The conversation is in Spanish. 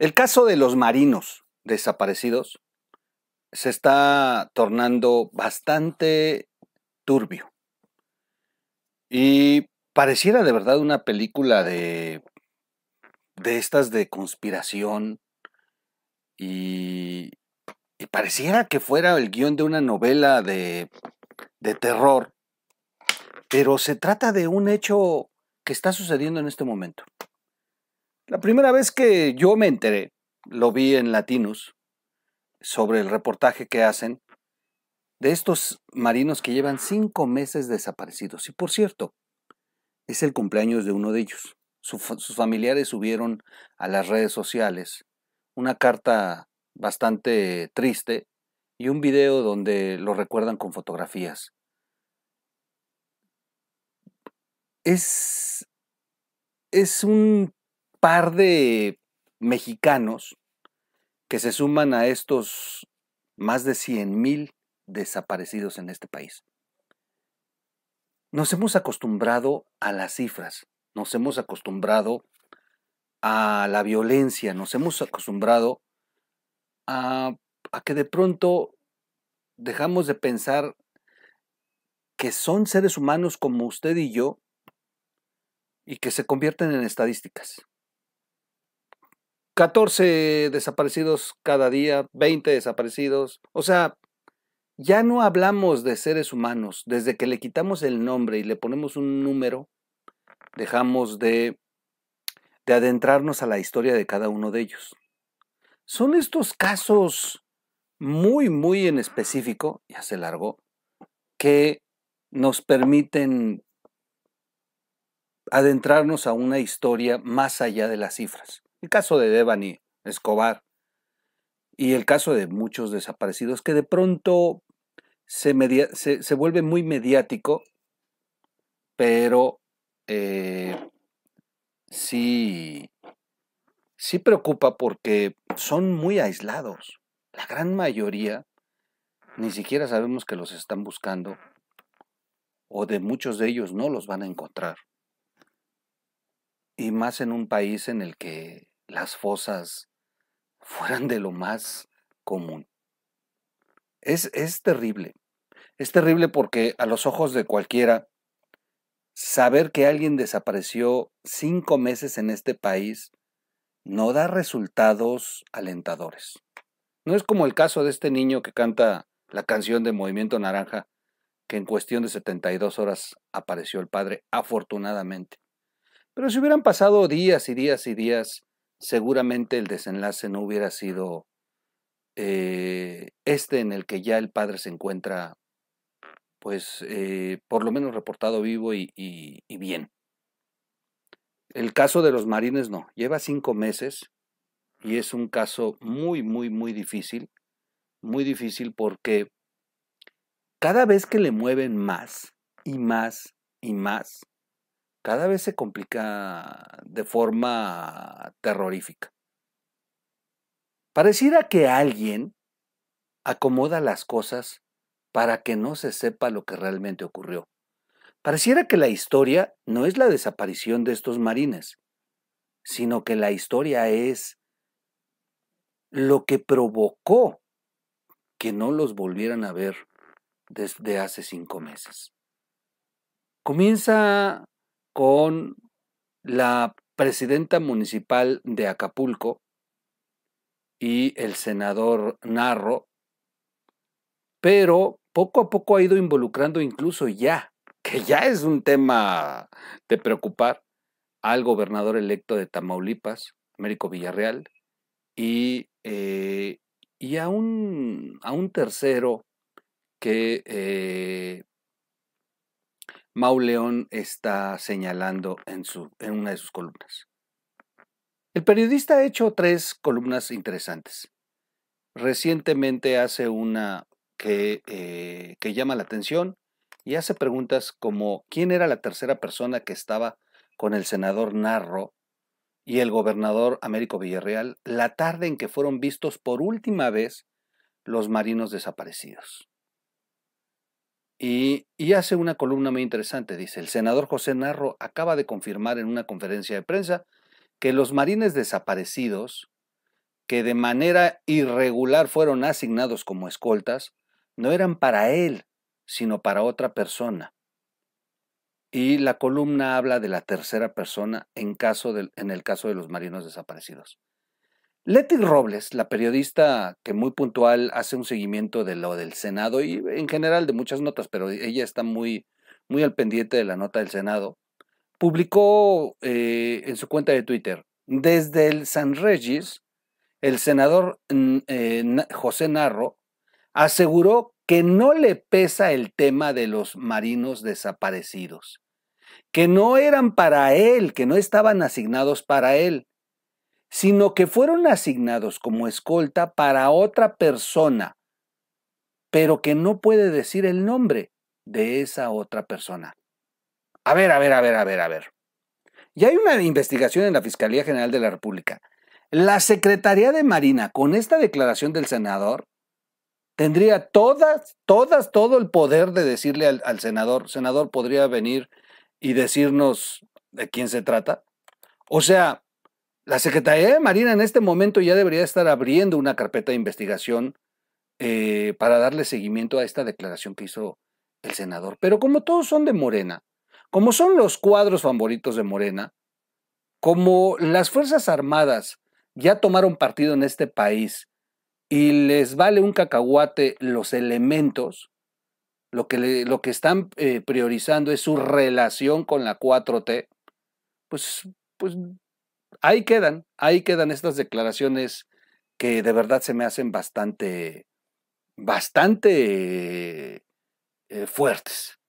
El caso de los marinos desaparecidos se está tornando bastante turbio. Y pareciera de verdad una película de, de estas de conspiración. Y, pareciera que fuera el guión de una novela de terror. Pero se trata de un hecho que está sucediendo en este momento. La primera vez que yo me enteré, lo vi en Latinos, sobre el reportaje que hacen de estos marinos que llevan cinco meses desaparecidos. Y por cierto, es el cumpleaños de uno de ellos. Sus familiares subieron a las redes sociales una carta bastante triste y un video donde lo recuerdan con fotografías. Es, es un par de mexicanos que se suman a estos más de mil desaparecidos en este país. Nos hemos acostumbrado a las cifras, nos hemos acostumbrado a la violencia, nos hemos acostumbrado a, a, que de pronto dejamos de pensar que son seres humanos como usted y yo y que se convierten en estadísticas. 14 desaparecidos cada día, 20 desaparecidos. O sea, ya no hablamos de seres humanos. Desde que le quitamos el nombre y le ponemos un número, dejamos de, de adentrarnos a la historia de cada uno de ellos. Son estos casos muy, muy en específico, ya se largó, que nos permiten adentrarnos a una historia más allá de las cifras. El caso de Devani Escobar y el caso de muchos desaparecidos que de pronto se, se, vuelve muy mediático, pero eh, sí, sí preocupa porque son muy aislados. La gran mayoría ni siquiera sabemos que los están buscando o de muchos de ellos no los van a encontrar. Y más en un país en el que las fosas fueran de lo más común. Es, es terrible. Es terrible porque a los ojos de cualquiera, saber que alguien desapareció cinco meses en este país no da resultados alentadores. No es como el caso de este niño que canta la canción de Movimiento Naranja, que en cuestión de 72 horas apareció el padre, afortunadamente. Pero si hubieran pasado días y días y días, seguramente el desenlace no hubiera sido eh, este en el que ya el padre se encuentra, pues, eh, por lo menos reportado vivo y, bien. El caso de los marines no, lleva cinco meses y es un caso muy, muy, muy difícil, muy difícil porque cada vez que le mueven más y más y más, cada vez se complica de forma terrorífica. Pareciera que alguien acomoda las cosas para que no se sepa lo que realmente ocurrió. Pareciera que la historia no es la desaparición de estos marines, sino que la historia es lo que provocó que no los volvieran a ver desde hace cinco meses. Comienza con la presidenta municipal de Acapulco y el senador Narro, pero poco a poco ha ido involucrando incluso ya, que ya es un tema de preocupar, al gobernador electo de Tamaulipas, Américo Villarreal, y, eh, y a, un, a un tercero que eh, León está señalando en, una de sus columnas. El periodista ha hecho tres columnas interesantes. Recientemente hace una que, eh, que llama la atención y hace preguntas como quién era la tercera persona que estaba con el senador Narro y el gobernador Américo Villarreal la tarde en que fueron vistos por última vez los marinos desaparecidos. Y, hace una columna muy interesante. Dice, el senador José Narro acaba de confirmar en una conferencia de prensa que los marines desaparecidos, que de manera irregular fueron asignados como escoltas, no eran para él, sino para otra persona. Y la columna habla de la tercera persona en, caso en el caso de los marinos desaparecidos. Leti Robles, la periodista que muy puntual hace un seguimiento de lo del Senado y en general de muchas notas, pero ella está muy, muy al pendiente de la nota del Senado, publicó eh, en su cuenta de Twitter, desde el San Regis, el senador eh, José Narro aseguró que no le pesa el tema de los marinos desaparecidos, que no eran para él, que no estaban asignados para él sino que fueron asignados como escolta para otra persona, pero que no puede decir el nombre de esa otra persona. A ver, a ver, a ver, a ver, a ver. Y hay una investigación en la Fiscalía General de la República. La Secretaría de Marina, con esta declaración del senador, tendría todas, todas, todo el poder de decirle al, al senador, senador, podría venir y decirnos de quién se trata. O sea, la Secretaría de Marina en este momento ya debería estar abriendo una carpeta de investigación eh, para darle seguimiento a esta declaración que hizo el senador. Pero como todos son de Morena, como son los cuadros favoritos de Morena, como las Fuerzas Armadas ya tomaron partido en este país y les vale un cacahuate los elementos, lo que, lo que están eh, priorizando es su relación con la 4T, pues, pues ahí quedan, ahí quedan estas declaraciones que de verdad se me hacen bastante, bastante eh, fuertes.